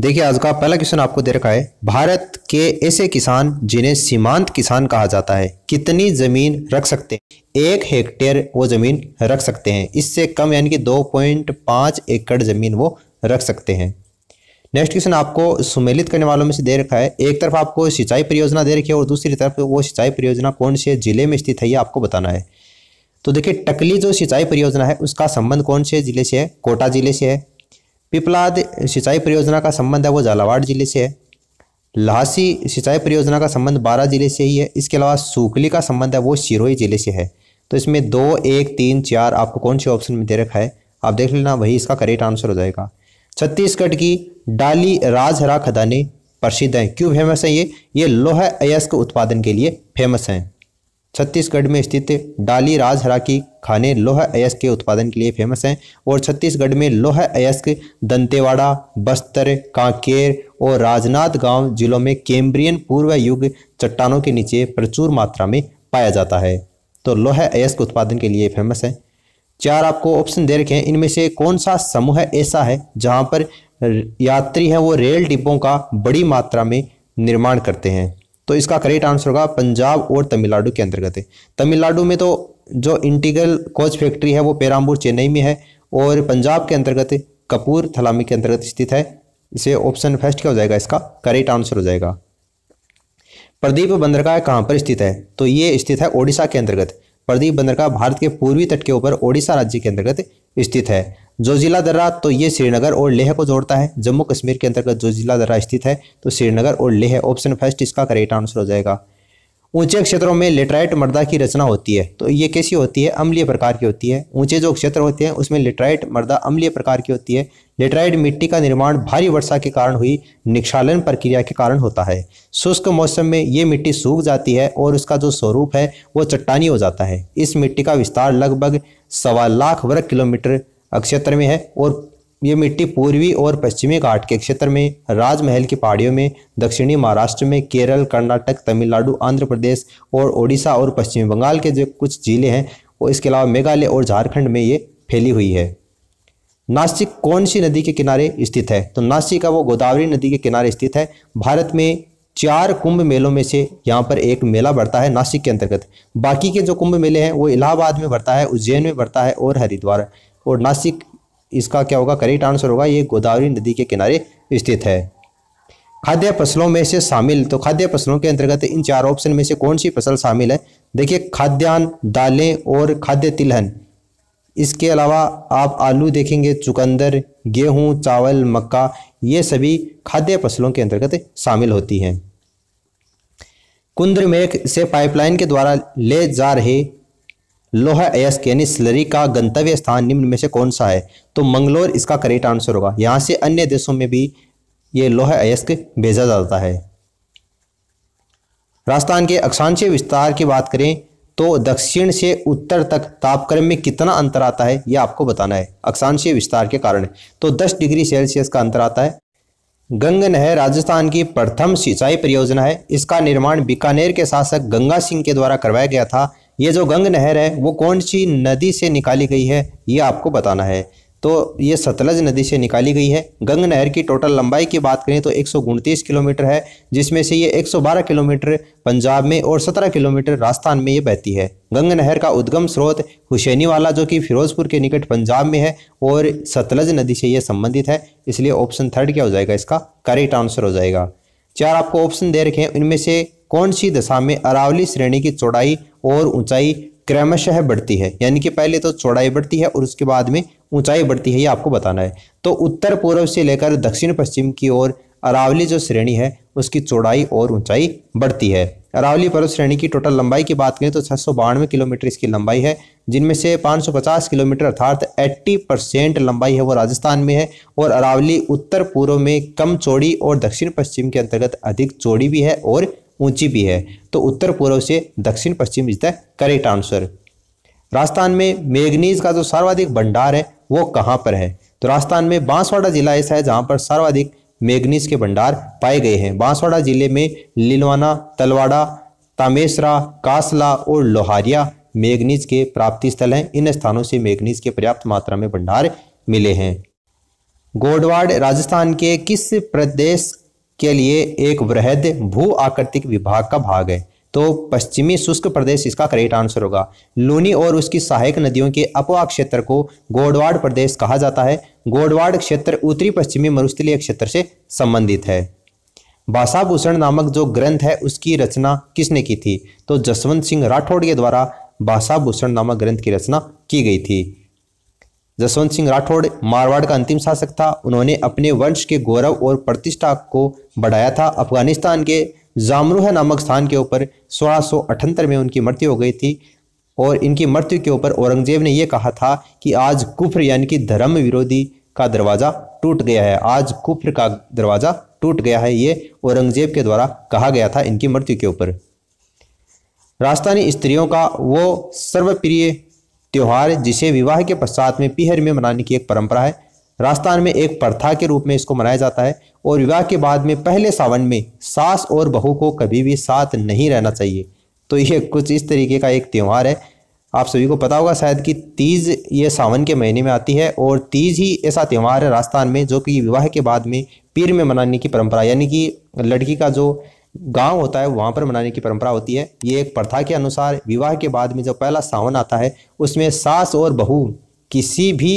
देखिए आज का पहला क्वेश्चन आपको दे रखा है भारत के ऐसे किसान जिन्हें सीमांत किसान कहा जाता है कितनी जमीन रख सकते हैं एक हेक्टेयर वो जमीन रख सकते हैं इससे कम यानी कि 2.5 एकड़ जमीन वो रख सकते हैं नेक्स्ट क्वेश्चन आपको सुमेलित करने वालों में से दे रखा है एक तरफ आपको सिंचाई परियोजना दे रखी है और दूसरी तरफ वो सिंचाई परियोजना कौन से जिले में स्थित है ये आपको बताना है तो देखिए टकली जो सिंचाई परियोजना है उसका संबंध कौन से जिले से है कोटा जिले से है पिपलाद सिंचाई परियोजना का संबंध है वो झालावाड़ जिले से है लासी सिंचाई परियोजना का संबंध बारह जिले से ही है इसके अलावा सूखली का संबंध है वो सिरोही जिले से है तो इसमें दो एक तीन चार आपको कौन से ऑप्शन में दे रखा है आप देख लेना वही इसका करेक्ट आंसर हो जाएगा छत्तीसगढ़ की डाली राजहरा खदानी प्रसिद्ध हैं क्यों फेमस हैं ये ये लोह अयस्क उत्पादन के लिए फेमस हैं छत्तीसगढ़ में स्थित डाली राजहरा की खाने लोह अयस्क के उत्पादन के लिए फेमस हैं और छत्तीसगढ़ में लोह अयस्क दंतेवाड़ा बस्तर कांकेर और राजनाथ गांव जिलों में कैम्ब्रियन पूर्व युग चट्टानों के नीचे प्रचुर मात्रा में पाया जाता है तो लोह अयस्क उत्पादन के लिए फेमस है चार आपको ऑप्शन दे रखे हैं इनमें से कौन सा समूह ऐसा है जहाँ पर यात्री हैं वो रेल डिब्बों का बड़ी मात्रा में निर्माण करते हैं तो इसका करेक्ट आंसर होगा पंजाब और तमिलनाडु के अंतर्गत है तमिलनाडु में तो जो इंटीग्रल कोच फैक्ट्री है वो पेराम्बूर चेन्नई में है और पंजाब के अंतर्गत कपूर थलामी के अंतर्गत स्थित है इसे ऑप्शन फर्स्ट क्या हो जाएगा इसका करेक्ट आंसर हो जाएगा प्रदीप बंदरगाह कहाँ पर स्थित है तो ये स्थित है ओडिशा के अंतर्गत प्रदीप बंदरगाह भारत के पूर्वी तट के ऊपर ओडिशा राज्य के अंतर्गत स्थित है जोजिला दर्रा तो ये श्रीनगर और लेह को जोड़ता है जम्मू कश्मीर के अंतर्गत जो जिला दर्रा स्थित है तो श्रीनगर और लेह ऑप्शन फर्स्ट इसका करेक्ट आंसर हो जाएगा ऊंचे क्षेत्रों में लेटराइट मर्दा की रचना होती है तो ये कैसी होती है अम्लीय प्रकार की होती है ऊंचे जो क्षेत्र होते हैं उसमें लेटराइट मर्दा अम्लीय प्रकार की होती है लेटराइट मिट्टी का निर्माण भारी वर्षा के कारण हुई निक्षालन प्रक्रिया के कारण होता है शुष्क मौसम में ये मिट्टी सूख जाती है और उसका जो स्वरूप है वो चट्टानी हो जाता है इस मिट्टी का विस्तार लगभग सवा लाख वर्ग किलोमीटर क्षेत्र में है और ये मिट्टी पूर्वी और पश्चिमी घाट के क्षेत्र में राजमहल की पहाड़ियों में दक्षिणी महाराष्ट्र में केरल कर्नाटक तमिलनाडु आंध्र प्रदेश और ओडिशा और पश्चिम बंगाल के जो कुछ जिले हैं और इसके अलावा मेघालय और झारखंड में ये फैली हुई है नासिक कौन सी नदी के किनारे स्थित है तो नासिक का वो गोदावरी नदी के किनारे स्थित है भारत में चार कुंभ मेलों में से यहाँ पर एक मेला बढ़ता है नासिक के अंतर्गत बाकी के जो कुंभ मेले हैं वो इलाहाबाद में बढ़ता है उज्जैन में बढ़ता है और हरिद्वार और नासिक इसका क्या होगा करेक्ट आंसर होगा ये गोदावरी नदी के किनारे स्थित है खाद्य फसलों में से शामिल तो खाद्य फसलों के अंतर्गत इन चार ऑप्शन में से कौन सी फसल शामिल है देखिए खाद्यान्न दालें और खाद्य तिलहन इसके अलावा आप आलू देखेंगे चुकंदर गेहूं चावल मक्का ये सभी खाद्य फसलों के अंतर्गत शामिल होती हैं कुंद्र से पाइपलाइन के द्वारा ले जा रहे लोहा अयस्क यानी स्लरी का गंतव्य स्थान निम्न में से कौन सा है तो मंगलोर इसका करेक्ट आंसर होगा यहाँ से अन्य देशों में भी ये लोहा अयस्क भेजा जाता है राजस्थान के अक्षांशीय विस्तार की बात करें तो दक्षिण से उत्तर तक तापक्रम में कितना अंतर आता है यह आपको बताना है अक्षांशीय विस्तार के कारण तो 10 डिग्री सेल्सियस का अंतर आता है गंग नहर राजस्थान की प्रथम सिंचाई परियोजना है इसका निर्माण बीकानेर के शासक गंगा सिंह के द्वारा करवाया गया था ये जो गंग नहर है वो कौन सी नदी से निकाली गई है ये आपको बताना है तो ये सतलज नदी से निकाली गई है गंग नहर की टोटल लंबाई की बात करें तो एक किलोमीटर है जिसमें से ये 112 किलोमीटर पंजाब में और 17 किलोमीटर राजस्थान में ये बहती है गंग नहर का उद्गम स्रोत हुसैनीवाला जो कि फिरोजपुर के निकट पंजाब में है और सतलज नदी से ये संबंधित है इसलिए ऑप्शन थर्ड क्या हो जाएगा इसका करेक्ट आंसर हो जाएगा चार आपको ऑप्शन दे रखे हैं इनमें से कौन सी दशा में अरावली श्रेणी की चौड़ाई और ऊंचाई क्रमशः बढ़ती है यानी कि पहले तो चौड़ाई बढ़ती है और उसके बाद में ऊंचाई बढ़ती है ये आपको बताना है तो उत्तर पूर्व से लेकर दक्षिण पश्चिम की ओर अरावली जो श्रेणी है उसकी चौड़ाई और ऊंचाई बढ़ती है अरावली पर्वत श्रेणी की टोटल लंबाई की बात करें तो छः किलोमीटर इसकी लंबाई है जिनमें से 550 किलोमीटर अर्थात 80 परसेंट लंबाई है वो राजस्थान में है और अरावली उत्तर पूर्व में कम चौड़ी और दक्षिण पश्चिम के अंतर्गत अधिक चौड़ी भी है और ऊंची भी है तो उत्तर पूर्व से दक्षिण पश्चिम is the correct answer Rajasthan में मैग्नीज का जो सर्वाधिक भंडार है वो कहाँ पर है तो राजस्थान में बांसवाड़ा जिला ऐसा है जहाँ पर सर्वाधिक मेगनीज के भंडार पाए गए हैं बांसवाड़ा जिले में लिलवाना तलवाड़ा तामेसरा कासला और लोहारिया मेगनीज के प्राप्ति स्थल हैं इन स्थानों से मेगनीज के पर्याप्त मात्रा में भंडार मिले हैं गोडवाड़ राजस्थान के किस प्रदेश के लिए एक वृहद भू आकृतिक विभाग का भाग है तो पश्चिमी शुष्क प्रदेश इसका करेक्ट आंसर होगा लूनी और उसकी सहायक नदियों के अपवा क्षेत्र को गोडवाड़ प्रदेश कहा जाता है गोडवाड़ क्षेत्र उत्तरी पश्चिमी मरुस्थलीय क्षेत्र से संबंधित है भाषाभूषण नामक जो ग्रंथ है उसकी रचना किसने की थी तो जसवंत सिंह राठौड़ के द्वारा भाषाभूषण नामक ग्रंथ की रचना की गई थी जसवंत सिंह राठौड़ मारवाड़ का अंतिम शासक था उन्होंने अपने वंश के गौरव और प्रतिष्ठा को बढ़ाया था अफगानिस्तान के जामरूह नामक स्थान के ऊपर सोलह में उनकी मृत्यु हो गई थी और इनकी मृत्यु के ऊपर औरंगजेब ने यह कहा था कि आज कुफ्र यानी कि धर्म विरोधी का दरवाज़ा टूट गया है आज कुफ्र का दरवाज़ा टूट गया है ये औरंगजेब के द्वारा कहा गया था इनकी मृत्यु के ऊपर राजस्थानी स्त्रियों का वो सर्वप्रिय त्यौहार जिसे विवाह के पश्चात में पीहर में मनाने की एक परंपरा है राजस्थान में एक प्रथा के रूप में इसको मनाया जाता है और विवाह के बाद में पहले सावन में सास और बहू को कभी भी साथ नहीं रहना चाहिए तो यह कुछ इस तरीके का एक त्यौहार है आप सभी को पता होगा शायद कि तीज ये सावन के महीने में आती है और तीज ही ऐसा त्यौहार है राजस्थान में जो कि विवाह के बाद में पीर में मनाने की परंपरा यानी कि लड़की का जो गांव होता है वहां पर मनाने की परंपरा होती है ये एक प्रथा के अनुसार विवाह के बाद में जो पहला सावन आता है उसमें सास और बहू किसी भी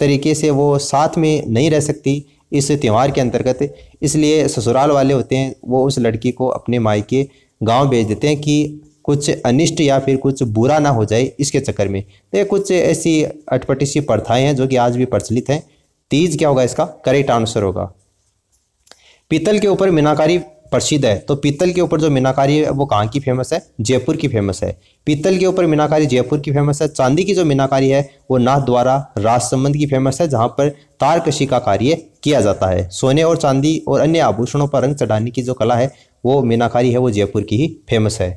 तरीके से वो साथ में नहीं रह सकती इस त्यौहार के अंतर्गत इसलिए ससुराल वाले होते हैं वो उस लड़की को अपने मायके गांव भेज देते हैं कि कुछ अनिष्ट या फिर कुछ बुरा ना हो जाए इसके चक्कर में तो ये कुछ ऐसी अटपटी सी प्रथाएँ हैं जो कि आज भी प्रचलित हैं तीज क्या होगा इसका करेक्ट आंसर होगा पीतल के ऊपर मीनाकारी प्रसिद्ध है तो पीतल के ऊपर जो मीनाकारी है वो कहाँ की फेमस है जयपुर की फेमस है पीतल के ऊपर मीनाकारी जयपुर की फेमस है चांदी की जो मीनाकारी है वो नाथ द्वारा राजसमंद की फेमस है जहाँ पर तारकशी का कार्य किया जाता है सोने और चांदी और अन्य आभूषणों पर रंग चढ़ाने की जो कला है वो मीनाकारी है वो जयपुर की ही फेमस है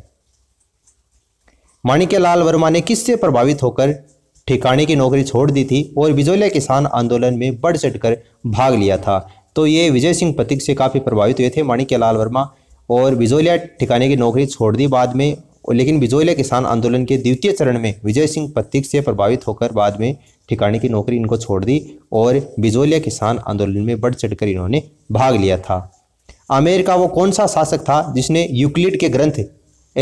माणिक्यलाल वर्मा ने किससे प्रभावित होकर ठिकाने की नौकरी छोड़ दी थी और बिजोलिया किसान आंदोलन में बढ़ चढ़कर भाग लिया था तो ये विजय सिंह प्रतीक से काफ़ी प्रभावित हुए थे माणिक्य लाल वर्मा और बिजोलिया ठिकाने की नौकरी छोड़ दी बाद में लेकिन बिजोलिया किसान आंदोलन के द्वितीय चरण में विजय सिंह प्रतीक से प्रभावित होकर बाद में ठिकाने की नौकरी इनको छोड़ दी और बिजोलिया किसान आंदोलन में बढ़ चढ़कर इन्होंने भाग लिया था आमेर का वो कौन सा शासक था जिसने यूक्लिड के ग्रंथ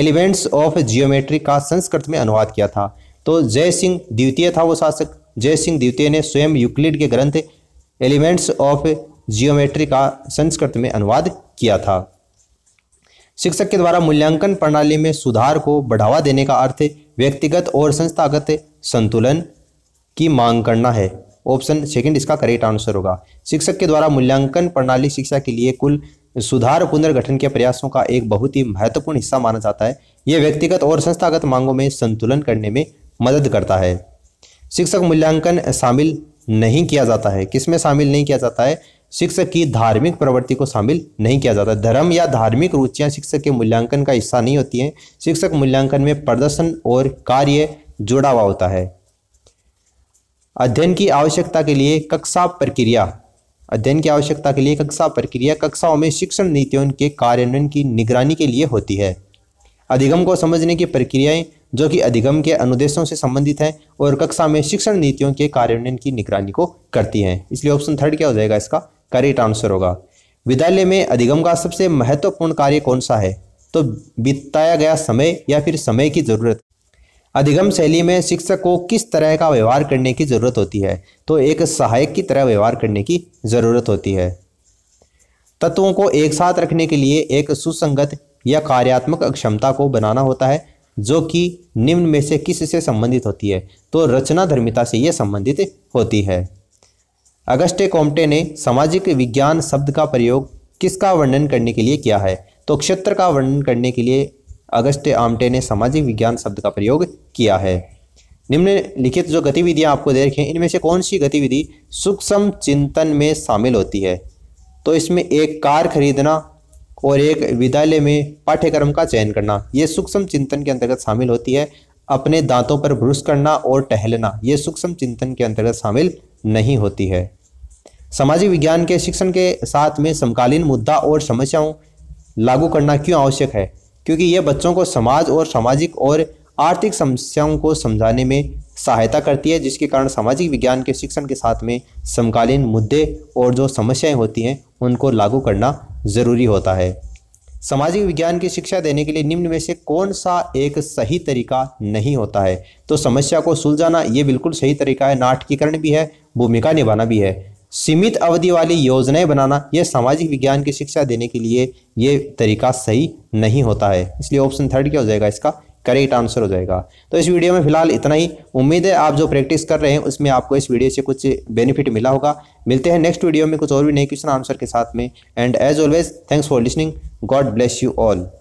एलिमेंट्स ऑफ जियोमेट्री का संस्कृत में अनुवाद किया था तो जय सिंह द्वितीय था वो शासक जय सिंह द्वितीय ने स्वयं यूक्लिड के ग्रंथ एलिमेंट्स ऑफ जियोमेट्री का संस्कृत में अनुवाद किया था शिक्षक के द्वारा मूल्यांकन प्रणाली में सुधार को बढ़ावा देने का अर्थ व्यक्तिगत और संस्थागत संतुलन की मांग करना है ऑप्शन सेकंड इसका करेक्ट आंसर होगा शिक्षक के द्वारा मूल्यांकन प्रणाली शिक्षा के लिए कुल सुधार पुनर्गठन के प्रयासों का एक बहुत ही महत्वपूर्ण हिस्सा माना जाता है यह व्यक्तिगत और संस्थागत मांगों में संतुलन करने में मदद करता है शिक्षक मूल्यांकन शामिल नहीं किया जाता है किसमें शामिल नहीं किया जाता है शिक्षक की धार्मिक प्रवृत्ति को शामिल नहीं किया जाता धर्म या धार्मिक रुचियां शिक्षक के मूल्यांकन का हिस्सा नहीं होती हैं शिक्षक मूल्यांकन में प्रदर्शन और कार्य जुड़ा हुआ होता है अध्ययन की आवश्यकता के लिए कक्षा प्रक्रिया अध्ययन की आवश्यकता के लिए कक्षा प्रक्रिया कक्षाओं में शिक्षण नीतियों के कार्यान्वयन की निगरानी के लिए होती है अधिगम को समझने की प्रक्रियाएं जो कि अधिगम के अनुदेशों से संबंधित हैं और कक्षा में शिक्षण नीतियों के कार्यान्वयन की निगरानी को करती हैं इसलिए ऑप्शन थर्ड क्या हो जाएगा इसका करेक्ट आंसर होगा विद्यालय में अधिगम का सबसे महत्वपूर्ण कार्य कौन सा है तो बिताया गया समय या फिर समय की ज़रूरत अधिगम शैली में शिक्षक को किस तरह का व्यवहार करने की ज़रूरत होती है तो एक सहायक की तरह व्यवहार करने की ज़रूरत होती है तत्वों को एक साथ रखने के लिए एक सुसंगत या कार्यात्मक क्षमता को बनाना होता है जो कि निम्न में से किस से संबंधित होती है तो रचना धर्मिता से यह संबंधित होती है अगस्टे कोम्टे ने सामाजिक विज्ञान शब्द का प्रयोग किसका वर्णन करने के लिए किया है तो क्षेत्र का वर्णन करने के लिए अगस्टे आमटे ने सामाजिक विज्ञान शब्द का प्रयोग किया है निम्नलिखित जो गतिविधियाँ आपको दे रखी हैं इनमें से कौन सी गतिविधि सूक्ष्म चिंतन में शामिल होती है तो इसमें एक कार खरीदना और एक विद्यालय में पाठ्यक्रम का चयन करना ये सूक्ष्म चिंतन के अंतर्गत शामिल होती है अपने दांतों पर ब्रुश करना और टहलना ये सूक्ष्म चिंतन के अंतर्गत शामिल नहीं होती है सामाजिक विज्ञान के शिक्षण के साथ में समकालीन मुद्दा और समस्याओं लागू करना क्यों आवश्यक है क्योंकि ये बच्चों को समाज और सामाजिक और आर्थिक समस्याओं को समझाने में सहायता करती है जिसके कारण सामाजिक विज्ञान के शिक्षण के साथ में समकालीन मुद्दे और जो समस्याएं होती हैं उनको लागू करना ज़रूरी होता है सामाजिक विज्ञान की शिक्षा देने के लिए निम्न में से कौन सा एक सही तरीका नहीं होता है तो समस्या को सुलझाना ये बिल्कुल सही तरीका है नाटकीकरण भी है भूमिका निभाना भी है सीमित अवधि वाली योजनाएं बनाना यह सामाजिक विज्ञान की शिक्षा देने के लिए ये तरीका सही नहीं होता है इसलिए ऑप्शन थर्ड क्या हो जाएगा इसका करेक्ट आंसर हो जाएगा तो इस वीडियो में फिलहाल इतना ही उम्मीद है आप जो प्रैक्टिस कर रहे हैं उसमें आपको इस वीडियो से कुछ बेनिफिट मिला होगा मिलते हैं नेक्स्ट वीडियो में कुछ और भी नए क्वेश्चन आंसर के साथ में and as always thanks for listening God bless you all